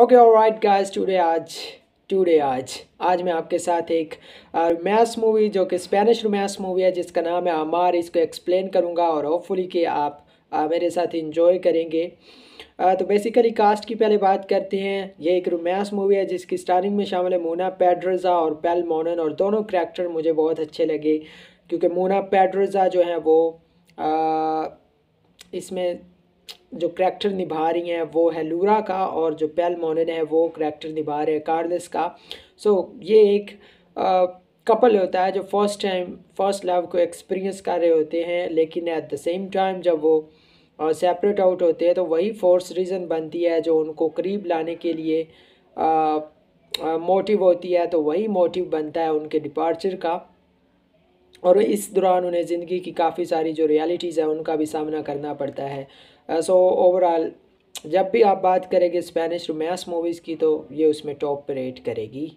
okay और right guys today आज today आज आज मैं आपके साथ एक रोमैस मूवी जो कि स्पेनिश रोमैस मूवी है जिसका नाम है अमार इसको एक्सप्लेन करूँगा और होपफुली कि आप आ, मेरे साथ इंजॉय करेंगे आ, तो बेसिकली कास्ट की पहले बात करते हैं ये एक रोमैस मूवी है जिसकी स्टारिंग में शामिल है मोना पेड्रोजा और पेल मोनन और दोनों करेक्टर मुझे बहुत अच्छे लगे क्योंकि मोना पेड्रोजा जो हैं वो आ, इसमें जो करैक्टर निभा रही हैं वो है लूरा का और जो पेल मोनन है वो करैक्टर निभा रहे हैं कार्लस का सो so, ये एक कपल होता है जो फर्स्ट टाइम फर्स्ट लव को एक्सपीरियंस कर रहे होते हैं लेकिन एट द सेम टाइम जब वो सेपरेट आउट होते हैं तो वही फोर्स रीज़न बनती है जो उनको करीब लाने के लिए मोटिव होती है तो वही मोटिव बनता है उनके डिपार्चर का और इस दौरान उन्हें ज़िंदगी की काफ़ी सारी जो रियलिटीज़ है उनका भी सामना करना पड़ता है सो ओवरऑल जब भी आप बात करेंगे स्पेनिश रोमांस मूवीज़ की तो ये उसमें टॉप पर रेट करेगी